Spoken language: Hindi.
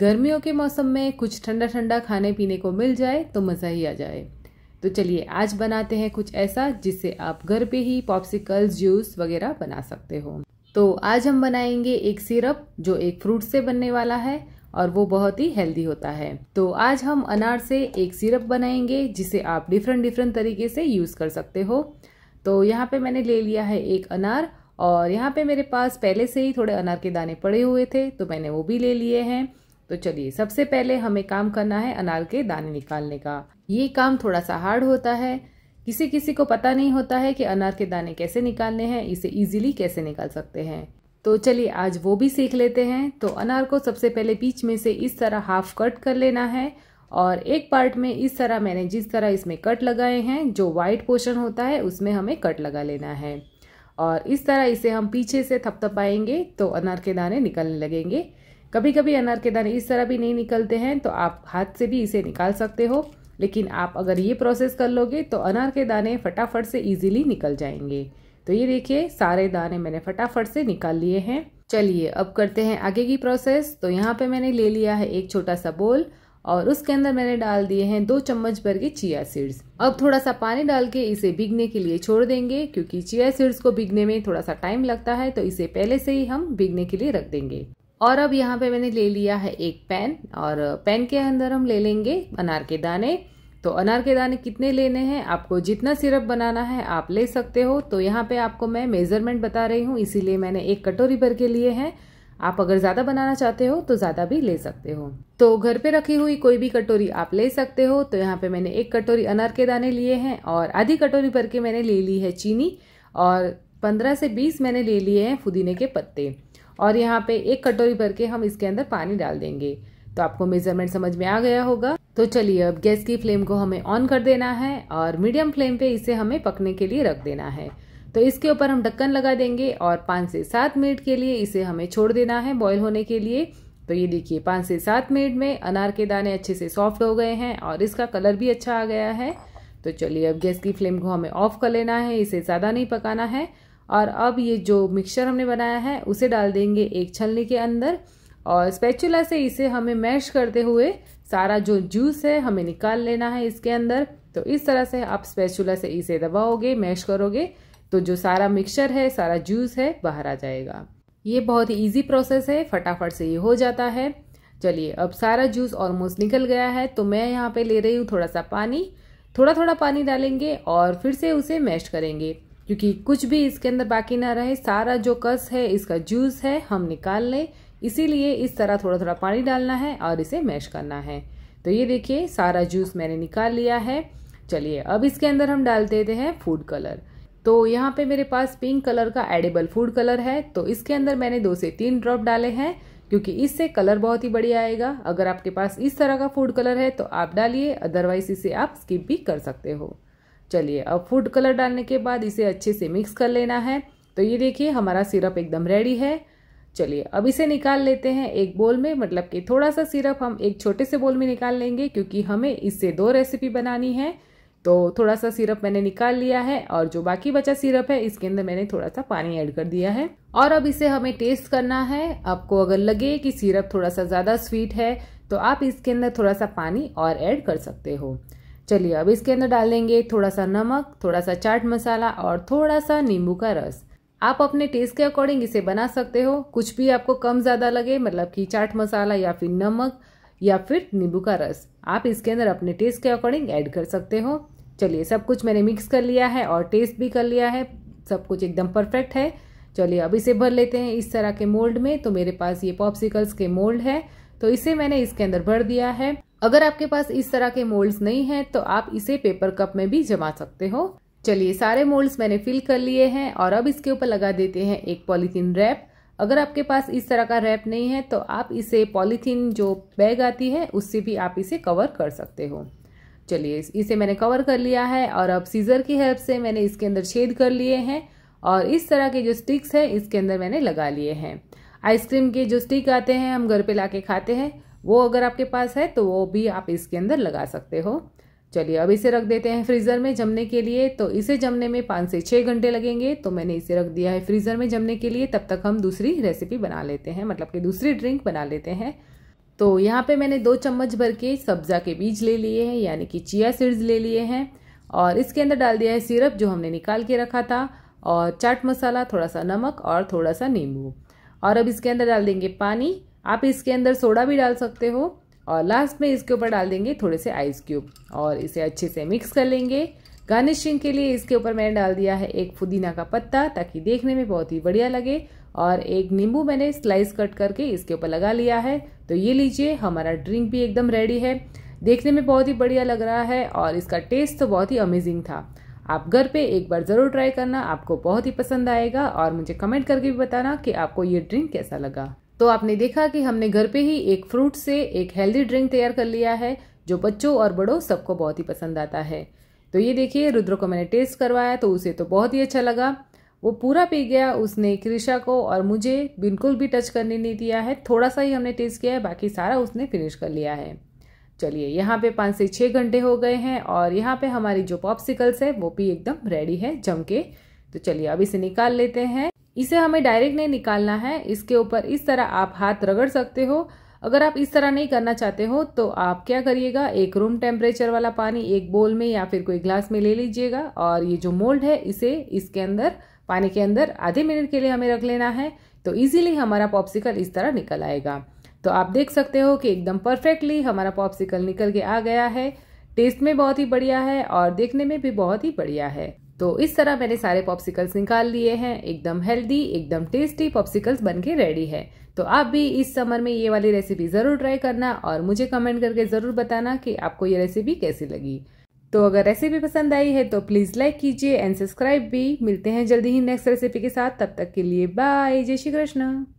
गर्मियों के मौसम में कुछ ठंडा ठंडा खाने पीने को मिल जाए तो मज़ा ही आ जाए तो चलिए आज बनाते हैं कुछ ऐसा जिससे आप घर पे ही पॉप्सिकल्स जूस वगैरह बना सकते हो तो आज हम बनाएंगे एक सिरप जो एक फ्रूट से बनने वाला है और वो बहुत ही हेल्दी होता है तो आज हम अनार से एक सिरप बनाएंगे जिसे आप डिफरेंट डिफरेंट तरीके से यूज़ कर सकते हो तो यहाँ पे मैंने ले लिया है एक अनार और यहाँ पे मेरे पास पहले से ही थोड़े अनार के दाने पड़े हुए थे तो मैंने वो भी ले लिए हैं तो चलिए सबसे पहले हमें काम करना है अनार के दाने निकालने का ये काम थोड़ा सा हार्ड होता है किसी किसी को पता नहीं होता है कि अनार के दाने कैसे निकालने हैं इसे इजीली कैसे निकाल सकते हैं तो चलिए आज वो भी सीख लेते हैं तो अनार को सबसे पहले बीच में से इस तरह हाफ कट कर लेना है और एक पार्ट में इस तरह मैंने जिस तरह इसमें कट लगाए हैं जो वाइट पोर्शन होता है उसमें हमें कट लगा लेना है और इस तरह इसे हम पीछे से थपथपाएंगे तो अनार के दाने निकलने लगेंगे कभी कभी अनार के दाने इस तरह भी नहीं निकलते हैं तो आप हाथ से भी इसे निकाल सकते हो लेकिन आप अगर ये प्रोसेस कर लोगे तो अनार के दाने फटाफट से इजीली निकल जाएंगे तो ये देखिए सारे दाने मैंने फटाफट से निकाल लिए हैं चलिए अब करते हैं आगे की प्रोसेस तो यहाँ पे मैंने ले लिया है एक छोटा सा बोल और उसके अंदर मैंने डाल दिए हैं दो चम्मच भर के चिया सीड्स अब थोड़ा सा पानी डाल के इसे भिगने के लिए छोड़ देंगे क्योंकि चिया सीड्स को भिगने में थोड़ा सा टाइम लगता है तो इसे पहले से ही हम भिगने के लिए रख देंगे और अब यहाँ पे मैंने ले लिया है एक पैन और पैन के अंदर हम ले लेंगे अनार के दाने तो अनार के दाने कितने लेने हैं आपको जितना सिरप बनाना है आप ले सकते हो तो यहाँ पे आपको मैं मेज़रमेंट बता रही हूँ इसीलिए मैंने एक कटोरी भर के लिए हैं आप अगर ज़्यादा बनाना चाहते हो तो ज़्यादा भी ले सकते हो तो घर पे रखी हुई कोई भी कटोरी आप ले सकते हो तो यहाँ पे मैंने एक कटोरी अनार के दाने लिए हैं और आधी कटोरी भर के मैंने ले ली है चीनी और पंद्रह से बीस मैंने ले लिए हैं फुदीने के पत्ते और यहाँ पे एक कटोरी भर के हम इसके अंदर पानी डाल देंगे तो आपको मेजरमेंट समझ में आ गया होगा तो चलिए अब गैस की फ्लेम को हमें ऑन कर देना है और मीडियम फ्लेम पे इसे हमें पकने के लिए रख देना है तो इसके ऊपर हम ढक्कन लगा देंगे और पाँच से सात मिनट के लिए इसे हमें छोड़ देना है बॉयल होने के लिए तो ये देखिए पाँच से सात मिनट में अनार के दाने अच्छे से सॉफ्ट हो गए हैं और इसका कलर भी अच्छा आ गया है तो चलिए अब गैस की फ्लेम को हमें ऑफ कर लेना है इसे ज़्यादा नहीं पकाना है और अब ये जो मिक्सचर हमने बनाया है उसे डाल देंगे एक छलनी के अंदर और स्पेचुला से इसे हमें मैश करते हुए सारा जो जूस है हमें निकाल लेना है इसके अंदर तो इस तरह से आप स्पेचुला से इसे दबाओगे मैश करोगे तो जो सारा मिक्सचर है सारा जूस है बाहर आ जाएगा ये बहुत ही ईजी प्रोसेस है फटाफट से ये हो जाता है चलिए अब सारा जूस ऑलमोस्ट निकल गया है तो मैं यहाँ पे ले रही हूँ थोड़ा सा पानी थोड़ा थोड़ा पानी डालेंगे और फिर से उसे मैश करेंगे क्योंकि कुछ भी इसके अंदर बाकी ना रहे सारा जो कस है इसका जूस है हम निकाल लें इसीलिए इस तरह थोड़ा थोड़ा पानी डालना है और इसे मैश करना है तो ये देखिए सारा जूस मैंने निकाल लिया है चलिए अब इसके अंदर हम डाल देते हैं फूड कलर तो यहाँ पे मेरे पास पिंक कलर का एडेबल फूड कलर है तो इसके अंदर मैंने दो से तीन ड्रॉप डाले हैं क्योंकि इससे कलर बहुत ही बढ़िया आएगा अगर आपके पास इस तरह का फूड कलर है तो आप डालिए अदरवाइज इसे आप स्किप भी कर सकते हो चलिए अब फूड कलर डालने के बाद इसे अच्छे से मिक्स कर लेना है तो ये देखिए हमारा सिरप एकदम रेडी है चलिए अब इसे निकाल लेते हैं एक बोल में मतलब कि थोड़ा सा सिरप हम एक छोटे से बोल में निकाल लेंगे क्योंकि हमें इससे दो रेसिपी बनानी है तो थोड़ा सा सिरप मैंने निकाल लिया है और जो बाकी बचा सिरप है इसके अंदर मैंने थोड़ा सा पानी ऐड कर दिया है और अब इसे हमें टेस्ट करना है आपको अगर लगे कि सिरप थोड़ा सा ज़्यादा स्वीट है तो आप इसके अंदर थोड़ा सा पानी और ऐड कर सकते हो चलिए अब इसके अंदर डाल देंगे थोड़ा सा नमक थोड़ा सा चाट मसाला और थोड़ा सा नींबू का रस आप अपने टेस्ट के अकॉर्डिंग इसे बना सकते हो कुछ भी आपको कम ज़्यादा लगे मतलब कि चाट मसाला या फिर नमक या फिर नींबू का रस आप इसके अंदर अपने टेस्ट के अकॉर्डिंग ऐड कर सकते हो चलिए सब कुछ मैंने मिक्स कर लिया है और टेस्ट भी कर लिया है सब कुछ एकदम परफेक्ट है चलिए अब इसे भर लेते हैं इस तरह के मोल्ड में तो मेरे पास ये पॉप्सिकल्स के मोल्ड है तो इसे मैंने इसके अंदर भर दिया है अगर आपके पास इस तरह के मोल्ड्स नहीं हैं तो आप इसे पेपर कप में भी जमा सकते हो चलिए सारे मोल्ड्स मैंने फिल कर लिए हैं और अब इसके ऊपर लगा देते हैं एक पॉलीथीन रैप अगर आपके पास इस तरह का रैप नहीं है तो आप इसे पॉलीथीन जो बैग आती है उससे भी आप इसे कवर कर सकते हो चलिए इसे मैंने कवर कर लिया है और अब सीज़र की हेल्प से मैंने इसके अंदर छेद कर लिए हैं और इस तरह के जो स्टिक्स है इसके अंदर मैंने लगा लिए हैं आइसक्रीम के जो स्टिक आते हैं हम घर पे लाके खाते हैं वो अगर आपके पास है तो वो भी आप इसके अंदर लगा सकते हो चलिए अब इसे रख देते हैं फ्रीज़र में जमने के लिए तो इसे जमने में पाँच से छः घंटे लगेंगे तो मैंने इसे रख दिया है फ्रीज़र में जमने के लिए तब तक हम दूसरी रेसिपी बना लेते हैं मतलब कि दूसरी ड्रिंक बना लेते हैं तो यहाँ पे मैंने दो चम्मच भर के सब्जा के बीज ले लिए हैं यानी कि चिया सीड्स ले लिए हैं और इसके अंदर डाल दिया है सिरप जो हमने निकाल के रखा था और चाट मसाला थोड़ा सा नमक और थोड़ा सा नींबू और अब इसके अंदर डाल देंगे पानी आप इसके अंदर सोडा भी डाल सकते हो और लास्ट में इसके ऊपर डाल देंगे थोड़े से आइस क्यूब और इसे अच्छे से मिक्स कर लेंगे गार्निशिंग के लिए इसके ऊपर मैंने डाल दिया है एक फुदीना का पत्ता ताकि देखने में बहुत ही बढ़िया लगे और एक नींबू मैंने स्लाइस कट करके इसके ऊपर लगा लिया है तो ये लीजिए हमारा ड्रिंक भी एकदम रेडी है देखने में बहुत ही बढ़िया लग रहा है और इसका टेस्ट तो बहुत ही अमेजिंग था आप घर पे एक बार ज़रूर ट्राई करना आपको बहुत ही पसंद आएगा और मुझे कमेंट करके भी बताना कि आपको ये ड्रिंक कैसा लगा तो आपने देखा कि हमने घर पे ही एक फ्रूट से एक हेल्दी ड्रिंक तैयार कर लिया है जो बच्चों और बड़ों सबको बहुत ही पसंद आता है तो ये देखिए रुद्र को मैंने टेस्ट करवाया तो उसे तो बहुत ही अच्छा लगा वो पूरा पी गया उसने कृषा को और मुझे बिल्कुल भी टच करने नहीं दिया है थोड़ा सा ही हमने टेस्ट किया है बाकी सारा उसने फिनिश कर लिया है चलिए यहाँ पे पाँच से छः घंटे हो गए हैं और यहाँ पे हमारी जो पॉप्सिकल्स है वो भी एकदम रेडी है जम के तो चलिए अब इसे निकाल लेते हैं इसे हमें डायरेक्ट नहीं निकालना है इसके ऊपर इस तरह आप हाथ रगड़ सकते हो अगर आप इस तरह नहीं करना चाहते हो तो आप क्या करिएगा एक रूम टेम्परेचर वाला पानी एक बोल में या फिर कोई ग्लास में ले लीजिएगा और ये जो मोल्ड है इसे इसके अंदर पानी के अंदर आधे मिनट के लिए हमें रख लेना है तो इजीली हमारा पॉप्सिकल इस तरह निकल आएगा तो आप देख सकते हो कि एकदम परफेक्टली हमारा पॉप्सिकल निकल के आ गया है टेस्ट में बहुत ही बढ़िया है और देखने में भी बहुत ही बढ़िया है तो इस तरह मैंने सारे पॉप्सिकल्स निकाल लिए हैं एकदम हेल्दी एकदम टेस्टी पॉप्सिकल्स बन के रेडी है तो आप भी इस समर में ये वाली रेसिपी ज़रूर ट्राई करना और मुझे कमेंट करके ज़रूर बताना कि आपको ये रेसिपी कैसी लगी तो अगर रेसिपी पसंद आई है तो प्लीज़ लाइक कीजिए एंड सब्सक्राइब भी मिलते हैं जल्दी ही नेक्स्ट रेसिपी के साथ तब तक के लिए बाय जय श्री कृष्ण